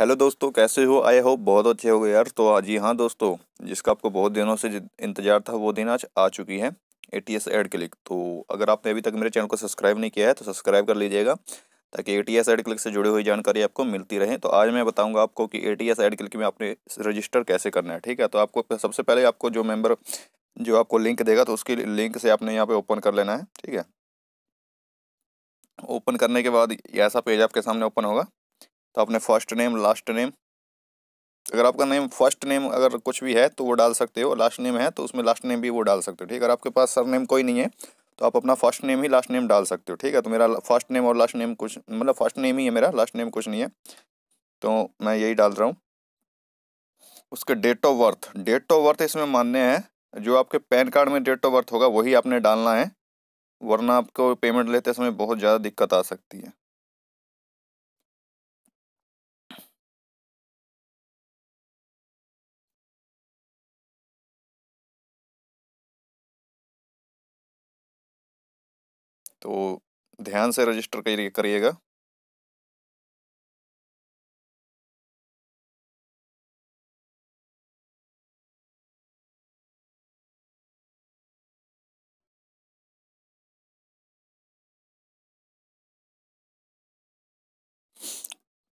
hello दोस्तों कैसे हो आई होप बहुत अच्छे हो गए यार तो आज हाँ दोस्तों जिसका आपको बहुत दिनों से इंतजार था वो दिन आज आ चुकी है A T S ad click तो अगर आपने अभी तक मेरे चैनल को सब्सक्राइब नहीं किया है तो सब्सक्राइब कर लीजिएगा ताकि A T S ad click से जुड़ी हुई जानकारी आपको मिलती रहे तो आज मैं बताऊँगा आपको कि A T S ad click में आपने रजिस्टर कैसे करना है ठीक है तो आपको सबसे पहले आपको जो मेम्बर जो आपको लिंक देगा तो उसकी लिंक से आपने यहाँ पर ओपन कर लेना है ठीक है ओपन करने के बाद ऐसा पेज आपके सामने ओपन होगा तो अपने फर्स्ट नेम लास्ट नेम अगर आपका नेम फर्स्ट नेम अगर कुछ भी है तो वो डाल सकते हो लास्ट नेम है तो उसमें लास्ट नेम भी वो डाल सकते हो ठीक है अगर आपके पास सर नेम कोई नहीं है तो आप अपना फर्स्ट नेम ही लास्ट नेम डाल सकते हो ठीक है तो मेरा फर्स्ट नेम और लास्ट नेम कुछ मतलब फर्स्ट नेम ही है मेरा लास्ट नेम कुछ नहीं है तो मैं यही डाल रहा हूँ उसके date of birth date of birth इसमें मान्य है जो आपके पैन कार्ड में डेट ऑफ बर्थ होगा वही आपने डालना है वरना आपको पेमेंट लेते समय बहुत ज़्यादा दिक्कत आ सकती है तो ध्यान से रजिस्टर करिएगा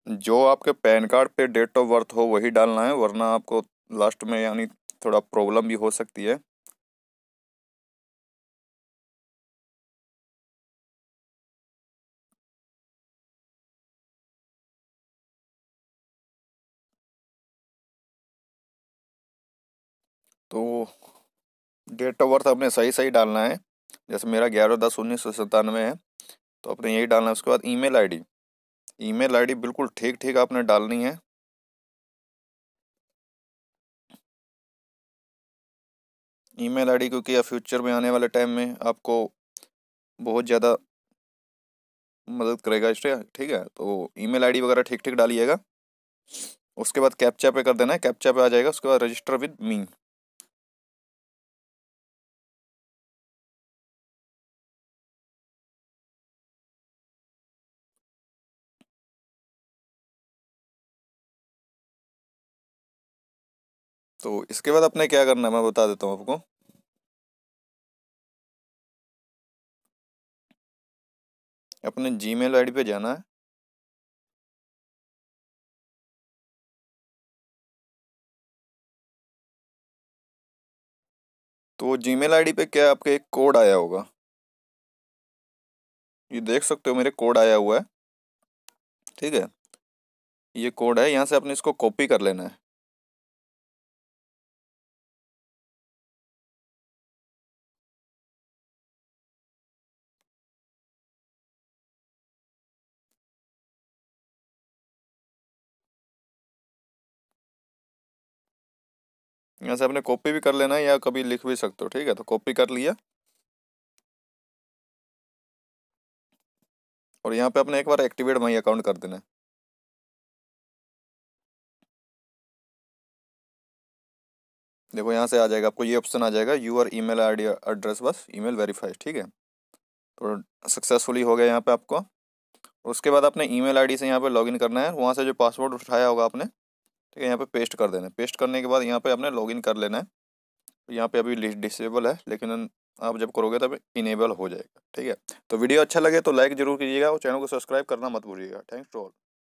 जो आपके पैन कार्ड पे डेट ऑफ बर्थ हो वही डालना है वरना आपको लास्ट में यानी थोड़ा प्रॉब्लम भी हो सकती है तो डेट ऑफ बर्थ आपने सही सही डालना है जैसे मेरा ग्यारह दस उन्नीस सौ सतानवे है तो आपने यही डालना है उसके बाद ईमेल आईडी ईमेल आईडी बिल्कुल ठीक ठीक आपने डालनी है ईमेल आईडी क्योंकि फ्यूचर में आने वाले टाइम में आपको बहुत ज़्यादा मदद करेगा इस ठीक है तो ईमेल आईडी वगैरह ठीक ठीक डालिएगा उसके बाद कैप्चा पे कर देना है कैप्चा पे आ जाएगा उसके बाद रजिस्टर विद मी तो इसके बाद अपने क्या करना है मैं बता देता हूँ आपको अपने जी मेल आई पे जाना है तो जी मेल आई पे क्या आपके एक कोड आया होगा ये देख सकते हो मेरे कोड आया हुआ है ठीक है ये कोड है यहाँ से आपने इसको कॉपी कर लेना है यहाँ से अपने कॉपी भी कर लेना है या कभी लिख भी सकते हो ठीक है तो कॉपी कर लिया और यहाँ पे अपने एक बार एक्टिवेट माई अकाउंट कर देना है देखो यहाँ से आ जाएगा आपको ये ऑप्शन आ जाएगा यूर ई मेल एड्रेस बस ईमेल वेरीफाइड ठीक है तो सक्सेसफुली हो गया यहाँ पे आपको उसके बाद आपने ईमेल आईडी से यहाँ पे लॉगिन करना है वहाँ से जो पासवर्ड उठाया होगा आपने ठीक है यहाँ पे पेस्ट कर देना है पेस्ट करने के बाद यहाँ पे आपने लॉगिन कर लेना है यहाँ पे अभी डिसेबल है लेकिन आप जब करोगे तब इनेबल हो जाएगा ठीक है तो वीडियो अच्छा लगे तो लाइक जरूर कीजिएगा और चैनल को सब्सक्राइब करना मत भूलिएगा थैंक्स टू ऑल